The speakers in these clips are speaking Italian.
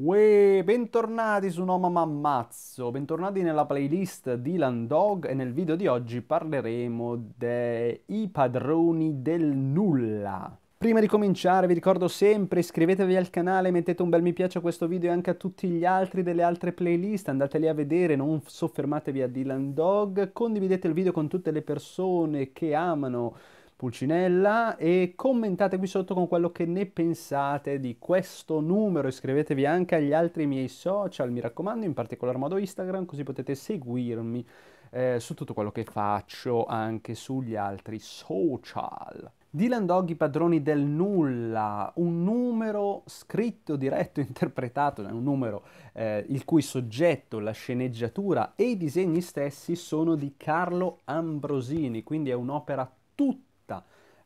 Uè, bentornati su Noma Mammazzo, bentornati nella playlist Dylan Dog e nel video di oggi parleremo dei padroni del nulla. Prima di cominciare vi ricordo sempre iscrivetevi al canale, mettete un bel mi piace a questo video e anche a tutti gli altri delle altre playlist, andateli a vedere, non soffermatevi a Dylan Dog, condividete il video con tutte le persone che amano Pulcinella e commentate qui sotto con quello che ne pensate di questo numero, iscrivetevi anche agli altri miei social, mi raccomando, in particolar modo Instagram, così potete seguirmi eh, su tutto quello che faccio anche sugli altri social. Dylan Dog, i padroni del nulla, un numero scritto, diretto, interpretato, un numero eh, il cui soggetto, la sceneggiatura e i disegni stessi sono di Carlo Ambrosini, quindi è un'opera tutta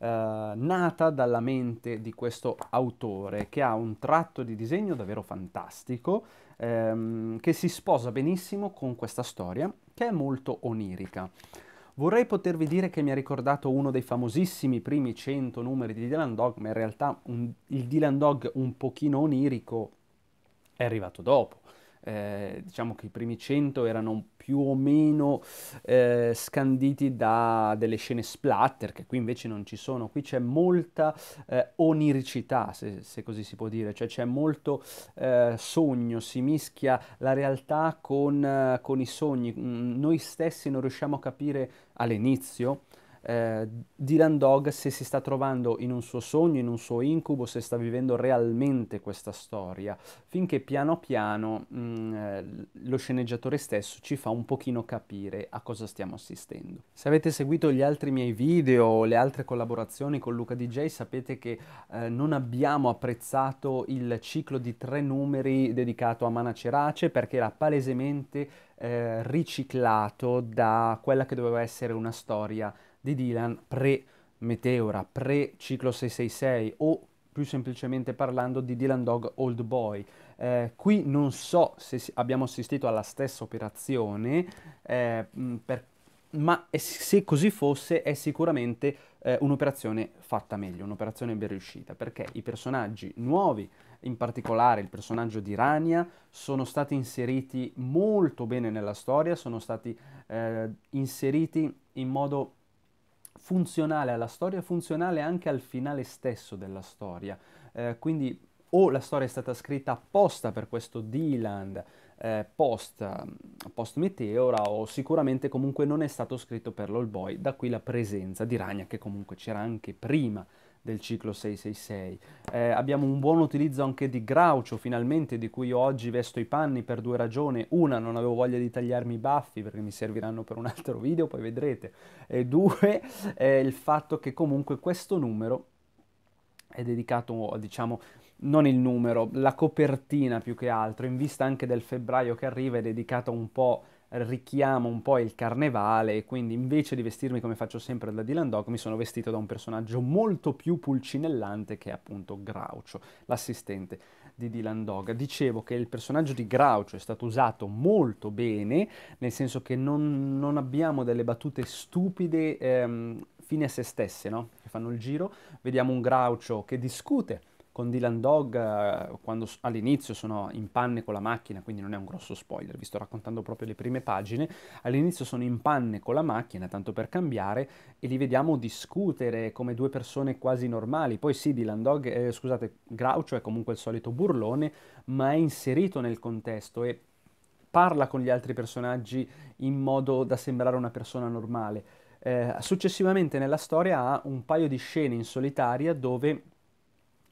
eh, nata dalla mente di questo autore che ha un tratto di disegno davvero fantastico ehm, che si sposa benissimo con questa storia che è molto onirica. Vorrei potervi dire che mi ha ricordato uno dei famosissimi primi 100 numeri di Dylan Dog, ma in realtà un, il Dylan Dog un pochino onirico è arrivato dopo eh, diciamo che i primi 100 erano più o meno eh, scanditi da delle scene splatter, che qui invece non ci sono, qui c'è molta eh, oniricità, se, se, così si può dire, cioè c'è molto eh, sogno, si mischia la realtà con, eh, con i sogni, mm, noi stessi non riusciamo a capire all'inizio eh, Dylan Dog se si sta trovando in un suo sogno, in un suo incubo, se sta vivendo realmente questa storia, finché piano piano mh, mm, eh, lo sceneggiatore stesso ci fa un pochino capire a cosa stiamo assistendo. Se avete seguito gli altri miei video, le altre collaborazioni con Luca DJ, sapete che eh, non abbiamo apprezzato il ciclo di tre numeri dedicato a Mana Cerace perché era palesemente eh, riciclato da quella che doveva essere una storia di Dylan pre-Meteora, pre-Ciclo 666 o più semplicemente parlando di Dylan Dog Old Boy. Eh, qui non so se abbiamo assistito alla stessa operazione, eh, per, ma se così fosse è sicuramente eh, un'operazione fatta meglio, un'operazione ben riuscita, perché i personaggi nuovi, in particolare il personaggio di Rania, sono stati inseriti molto bene nella storia, sono stati eh, inseriti in modo funzionale alla storia, funzionale anche al finale stesso della storia. Eh, quindi o la storia è stata scritta apposta per questo Dylan eh, post, mm, post, Meteora o sicuramente comunque non è stato scritto per l'All Boy, da qui la presenza di Ragna che comunque c'era anche prima del ciclo 666. Eh, abbiamo un buon utilizzo anche di Groucho, finalmente, di cui oggi vesto i panni per due ragioni. Una, non avevo voglia di tagliarmi i baffi perché mi serviranno per un altro video, poi vedrete. E due, eh, il fatto che comunque questo numero è dedicato, diciamo, non il numero, la copertina più che altro, in vista anche del febbraio che arriva, è dedicata un po' richiamo un po' il carnevale e quindi invece di vestirmi come faccio sempre da Dylan Dog mi sono vestito da un personaggio molto più pulcinellante che è appunto Groucho, l'assistente di Dylan Dog. Dicevo che il personaggio di Groucho è stato usato molto bene, nel senso che non, non abbiamo delle battute stupide ehm, fine a se stesse, no? che fanno il giro, vediamo un Groucho che discute con Dylan Dog, eh, quando all'inizio sono in panne con la macchina, quindi non è un grosso spoiler, vi sto raccontando proprio le prime pagine, all'inizio sono in panne con la macchina, tanto per cambiare, e li vediamo discutere come due persone quasi normali. Poi sì, Dylan Dog, eh, scusate, Groucho è comunque il solito burlone, ma è inserito nel contesto e parla con gli altri personaggi in modo da sembrare una persona normale. Eh, successivamente nella storia ha un paio di scene in solitaria dove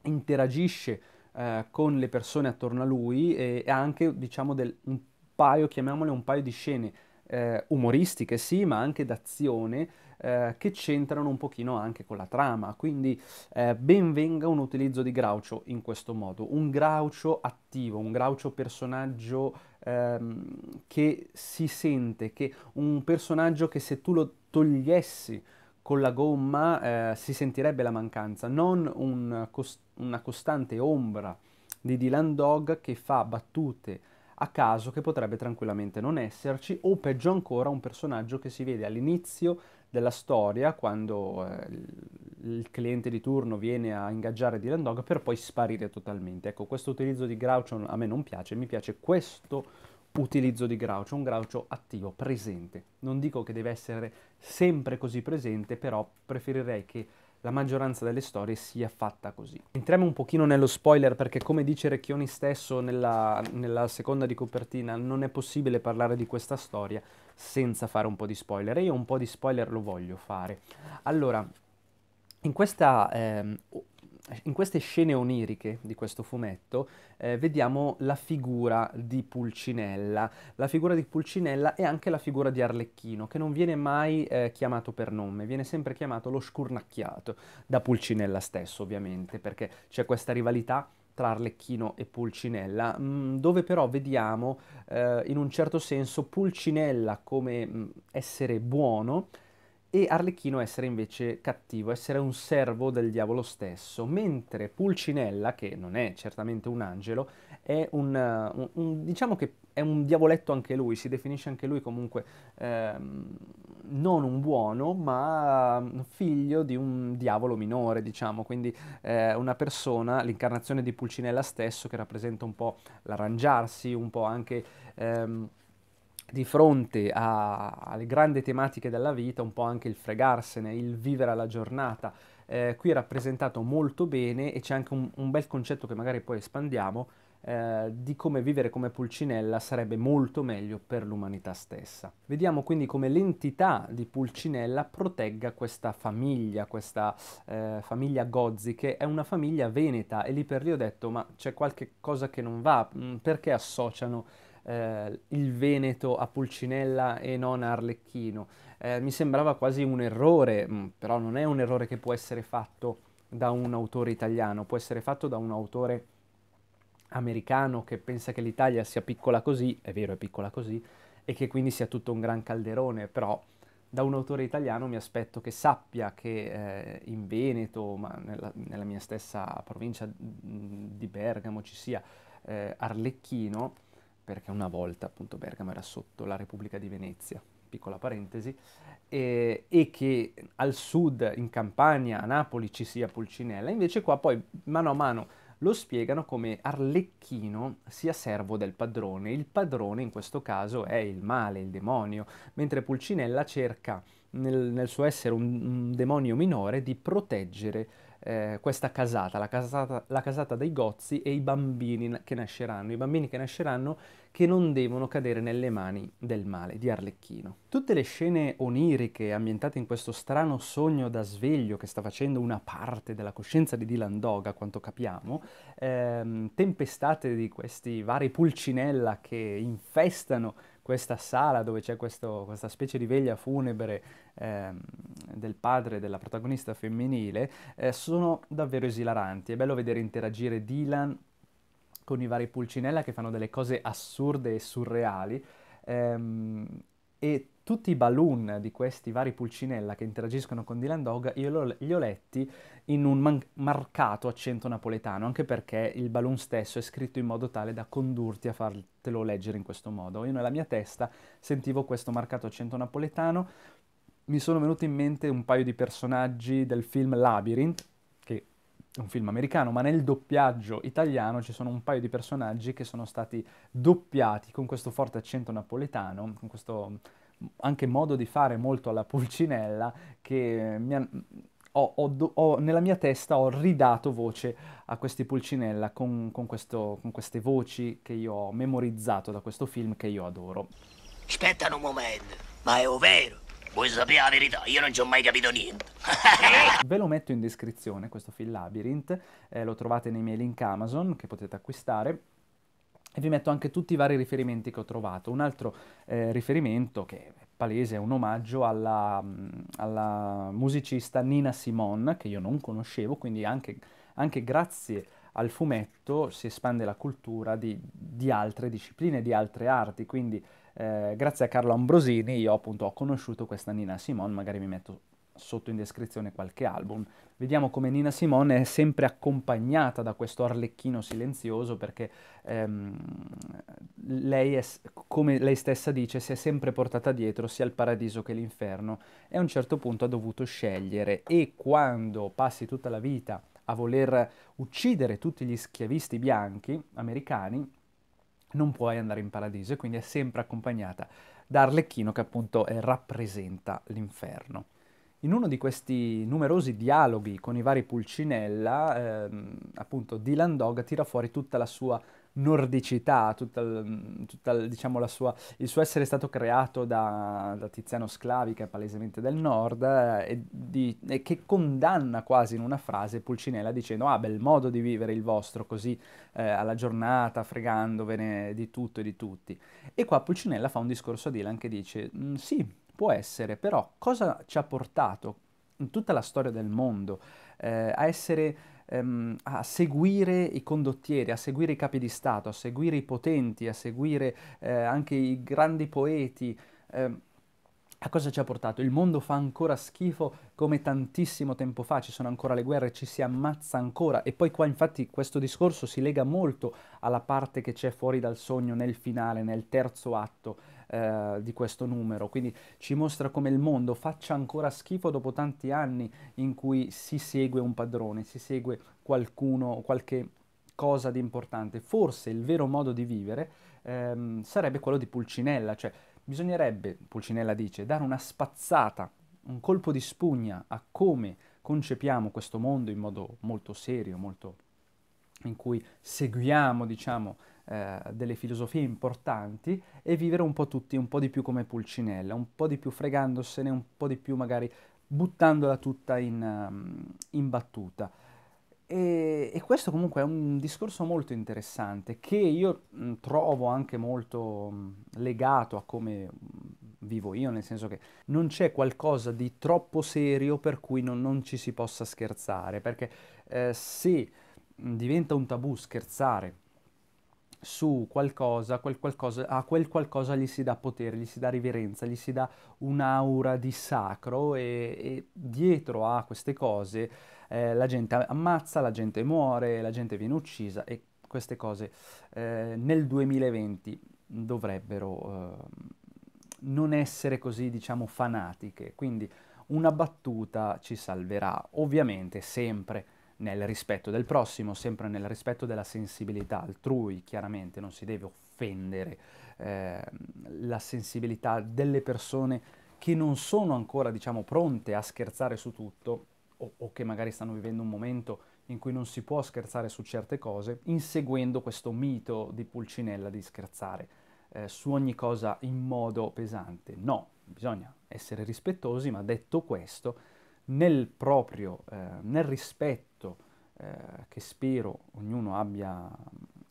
interagisce eh, con le persone attorno a lui e, e anche diciamo del, un paio, chiamiamole un paio di scene eh, umoristiche sì, ma anche d'azione eh, che c'entrano un pochino anche con la trama, quindi eh, ben venga un utilizzo di Groucho in questo modo, un Groucho attivo, un Groucho personaggio ehm, che si sente, che un personaggio che se tu lo togliessi con la gomma eh, si sentirebbe la mancanza, non un cost una costante ombra di Dylan Dog che fa battute a caso che potrebbe tranquillamente non esserci o peggio ancora un personaggio che si vede all'inizio della storia quando eh, il cliente di turno viene a ingaggiare Dylan Dog per poi sparire totalmente. Ecco, questo utilizzo di Grouchon a me non piace, mi piace questo utilizzo di Groucho, un Groucho attivo, presente. Non dico che deve essere sempre così presente, però preferirei che la maggioranza delle storie sia fatta così. Entriamo un pochino nello spoiler perché come dice Recchioni stesso nella, nella, seconda di copertina non è possibile parlare di questa storia senza fare un po' di spoiler e io un po' di spoiler lo voglio fare. Allora, in questa eh, in queste scene oniriche di questo fumetto eh, vediamo la figura di Pulcinella, la figura di Pulcinella e anche la figura di Arlecchino, che non viene mai eh, chiamato per nome, viene sempre chiamato lo scurnacchiato, da Pulcinella stesso ovviamente, perché c'è questa rivalità tra Arlecchino e Pulcinella, mh, mm, dove però vediamo eh, in un certo senso Pulcinella come mh, mm, essere buono, e Arlecchino essere invece cattivo, essere un servo del diavolo stesso, mentre Pulcinella, che non è certamente un angelo, è un, eh, un, un diciamo che è un diavoletto anche lui, si definisce anche lui comunque ehm, non un buono, ma figlio di un diavolo minore, diciamo, quindi eh, una persona, l'incarnazione di Pulcinella stesso, che rappresenta un po' l'arrangiarsi, un po' anche... Ehm, di fronte a, alle grandi tematiche della vita, un po' anche il fregarsene, il vivere alla giornata, eh, qui è rappresentato molto bene e c'è anche un, un bel concetto che magari poi espandiamo, eh, di come vivere come Pulcinella sarebbe molto meglio per l'umanità stessa. Vediamo quindi come l'entità di Pulcinella protegga questa famiglia, questa eh, famiglia Gozzi, che è una famiglia veneta, e lì per lì ho detto ma c'è qualche cosa che non va, mm, perché associano eh, il Veneto a Pulcinella e non a Arlecchino. Eh, mi sembrava quasi un errore, mm, però non è un errore che può essere fatto da un autore italiano, può essere fatto da un autore americano che pensa che l'Italia sia piccola così, è vero è piccola così, e che quindi sia tutto un gran calderone, però da un autore italiano mi aspetto che sappia che eh, in Veneto, ma nella, nella, mia stessa provincia mm, di Bergamo ci sia eh, Arlecchino, perché una volta appunto Bergamo era sotto la Repubblica di Venezia, piccola parentesi, e, e che al sud, in Campania, a Napoli ci sia Pulcinella, invece qua poi mano a mano lo spiegano come Arlecchino sia servo del padrone, il padrone in questo caso è il male, il demonio, mentre Pulcinella cerca nel, nel suo essere un, un demonio minore di proteggere eh, questa casata la, casata, la casata dei Gozzi e i bambini che nasceranno, i bambini che nasceranno che non devono cadere nelle mani del male di Arlecchino. Tutte le scene oniriche ambientate in questo strano sogno da sveglio che sta facendo una parte della coscienza di Dylan Dog, a quanto capiamo, ehm, tempestate di questi vari pulcinella che infestano questa sala dove c'è questo, questa specie di veglia funebre ehm, del padre della protagonista femminile eh, sono davvero esilaranti. È bello vedere interagire Dylan con i vari Pulcinella che fanno delle cose assurde e surreali ehm, e tutti i balloon di questi vari Pulcinella che interagiscono con Dylan Dog io li ho letti in un man- marcato accento napoletano, anche perché il balloon stesso è scritto in modo tale da condurti a far fatelo leggere in questo modo. Io nella mia testa sentivo questo marcato accento napoletano, mi sono venuti in mente un paio di personaggi del film Labyrinth, che è un film americano, ma nel doppiaggio italiano ci sono un paio di personaggi che sono stati doppiati con questo forte accento napoletano, con questo anche modo di fare molto alla pulcinella che mi, ha, ho, ho, ho, nella mia testa ho ridato voce a questi pulcinella con, con, questo, con queste voci che io ho memorizzato da questo film che io adoro. Aspetta un momento, ma è vero? Vuoi sapere la verità? Io non ci ho mai capito niente. Ve lo metto in descrizione questo film Labyrinth, eh, lo trovate nei miei link Amazon che potete acquistare. E vi metto anche tutti i vari riferimenti che ho trovato. Un altro eh, riferimento che è palese, un omaggio alla, mm, alla, musicista Nina Simone, che io non conoscevo, quindi anche, anche grazie al fumetto si espande la cultura di, di altre discipline, di altre arti, quindi eh, grazie a Carlo Ambrosini io appunto ho conosciuto questa Nina Simone, magari mi metto sotto in descrizione qualche album. Vediamo come Nina Simone è sempre accompagnata da questo arlecchino silenzioso perché ehm, lei è, come lei stessa dice, si è sempre portata dietro sia il paradiso che l'inferno e a un certo punto ha dovuto scegliere e quando passi tutta la vita a voler uccidere tutti gli schiavisti bianchi americani, non puoi andare in paradiso e quindi è sempre accompagnata da Arlecchino che appunto eh, rappresenta l'inferno. In uno di questi numerosi dialoghi con i vari Pulcinella, ehm, appunto Dylan Dog tira fuori tutta la sua nordicità, tutta, mm, tutta diciamo, sua, il suo essere stato creato da, da, Tiziano Sclavi, che è palesemente del nord, eh, e, di, e, che condanna quasi in una frase Pulcinella dicendo ah bel modo di vivere il vostro, così eh, alla giornata, fregandovene di tutto e di tutti. E qua Pulcinella fa un discorso a Dylan che dice mm, sì, può essere, però cosa ci ha portato in tutta la storia del mondo eh, a essere ehm, a seguire i condottieri, a seguire i capi di Stato, a seguire i potenti, a seguire eh, anche i grandi poeti. Ehm, a cosa ci ha portato? Il mondo fa ancora schifo come tantissimo tempo fa, ci sono ancora le guerre, ci si ammazza ancora e poi qua infatti questo discorso si lega molto alla parte che c'è fuori dal sogno nel finale, nel terzo atto, eh, di questo numero, quindi ci mostra come il mondo faccia ancora schifo dopo tanti anni in cui si segue un padrone, si segue qualcuno, qualche cosa di importante. Forse il vero modo di vivere ehm, sarebbe quello di Pulcinella, cioè bisognerebbe, Pulcinella dice, dare una spazzata, un colpo di spugna a come concepiamo questo mondo in modo molto serio, molto in cui seguiamo, diciamo, eh, delle filosofie importanti e vivere un po' tutti un po' di più come Pulcinella, un po' di più fregandosene, un po' di più magari buttandola tutta in, ehm, in battuta. E, e, questo comunque è un discorso molto interessante che io mh, trovo anche molto mh, legato a come mh, vivo io, nel senso che non c'è qualcosa di troppo serio per cui non, non ci si possa scherzare, perché eh, se diventa un tabù scherzare su qualcosa, quel qualcosa, a quel qualcosa gli si dà potere, gli si dà riverenza, gli si dà un'aura di sacro e, e dietro a queste cose eh, la gente ammazza, la gente muore, la gente viene uccisa e queste cose eh, nel 2020 dovrebbero eh, non essere così, diciamo, fanatiche. Quindi una battuta ci salverà, ovviamente sempre nel rispetto del prossimo, sempre nel rispetto della sensibilità altrui, chiaramente non si deve offendere eh, la sensibilità delle persone che non sono ancora, diciamo, pronte a scherzare su tutto o, o che magari stanno vivendo un momento in cui non si può scherzare su certe cose, inseguendo questo mito di Pulcinella di scherzare eh, su ogni cosa in modo pesante. No, bisogna essere rispettosi, ma detto questo, nel proprio, eh, nel rispetto eh, che spero ognuno abbia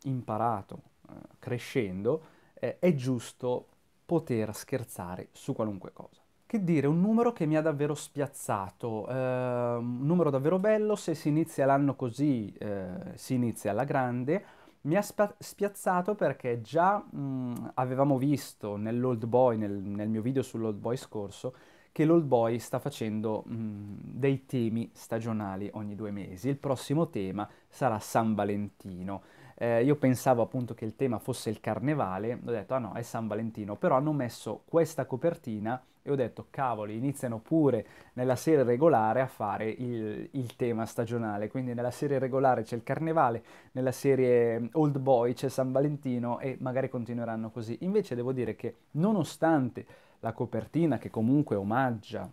imparato eh, crescendo, eh, è giusto poter scherzare su qualunque cosa. Che dire, un numero che mi ha davvero spiazzato, ehm, un numero davvero bello, se si inizia l'anno così eh, si inizia alla grande, mi ha spiazzato perché già mh, avevamo visto nell'Old Boy, nel, nel mio video sull'Old Boy scorso, che l'Old Boy sta facendo mh, mm, dei temi stagionali ogni due mesi. Il prossimo tema sarà San Valentino. Eh, io pensavo appunto che il tema fosse il carnevale, ho detto ah no, è San Valentino, però hanno messo questa copertina e ho detto cavoli, iniziano pure nella serie regolare a fare il, il tema stagionale, quindi nella serie regolare c'è il carnevale, nella serie mm, Old Boy c'è San Valentino e magari continueranno così. Invece devo dire che nonostante la copertina che comunque omaggia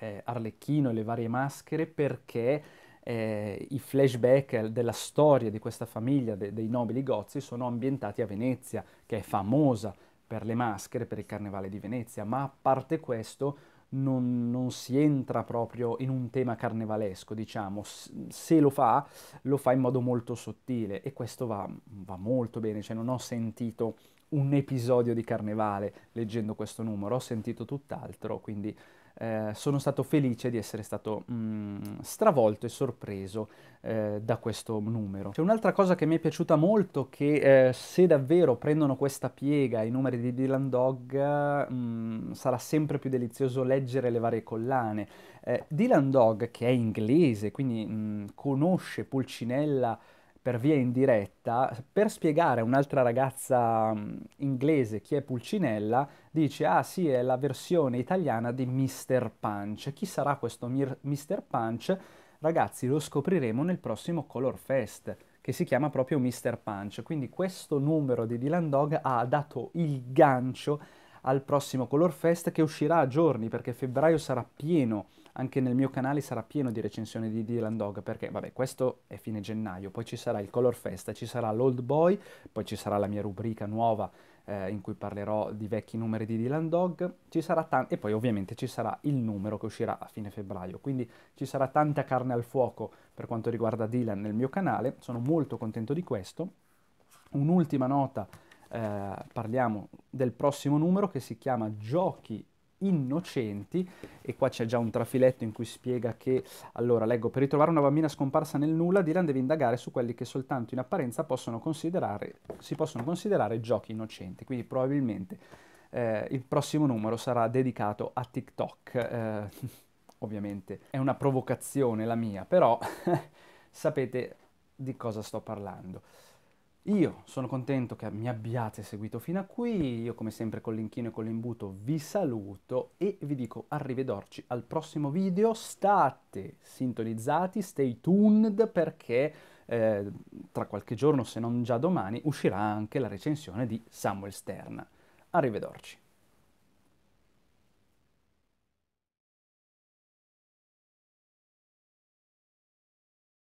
eh, Arlecchino e le varie maschere perché eh, i flashback della storia di questa famiglia de- dei nobili Gozzi sono ambientati a Venezia, che è famosa per le maschere, per il carnevale di Venezia, ma a parte questo non, non si entra proprio in un tema carnevalesco, diciamo, S- se lo fa, lo fa in modo molto sottile e questo va, va molto bene, cioè non ho sentito un episodio di carnevale leggendo questo numero, ho sentito tutt'altro, quindi eh, sono stato felice di essere stato mh, mm, stravolto e sorpreso eh, da questo numero. C'è un'altra cosa che mi è piaciuta molto, che eh, se davvero prendono questa piega i numeri di Dylan Dog, mh, mm, sarà sempre più delizioso leggere le varie collane. Eh, Dylan Dog, che è inglese, quindi mh, mm, conosce Pulcinella per via indiretta, per spiegare a un'altra ragazza inglese chi è Pulcinella, dice ah sì è la versione italiana di Mr. Punch. Chi sarà questo Mir- Mr. Punch? Ragazzi lo scopriremo nel prossimo Color Fest che si chiama proprio Mr. Punch. Quindi questo numero di Dylan Dog ha dato il gancio al prossimo Color Fest che uscirà a giorni perché febbraio sarà pieno anche nel mio canale sarà pieno di recensioni di Dylan Dog perché vabbè questo è fine gennaio, poi ci sarà il Color Fest, ci sarà l'Old Boy, poi ci sarà la mia rubrica nuova eh, in cui parlerò di vecchi numeri di Dylan Dog, ci sarà tan- e poi ovviamente ci sarà il numero che uscirà a fine febbraio, quindi ci sarà tanta carne al fuoco per quanto riguarda Dylan nel mio canale, sono molto contento di questo. Un'ultima nota eh, parliamo del prossimo numero che si chiama Giochi innocenti e qua c'è già un trafiletto in cui spiega che, allora leggo, per ritrovare una bambina scomparsa nel nulla Dylan deve indagare su quelli che soltanto in apparenza possono considerare, si possono considerare giochi innocenti, quindi probabilmente eh, il prossimo numero sarà dedicato a TikTok, eh, ovviamente è una provocazione la mia, però sapete di cosa sto parlando. Io sono contento che mi abbiate seguito fino a qui, io come sempre con l'inchino e con l'imbuto vi saluto e vi dico arrivederci al prossimo video, state sintonizzati, stay tuned perché eh, tra qualche giorno se non già domani uscirà anche la recensione di Samuel Stern. Arrivederci.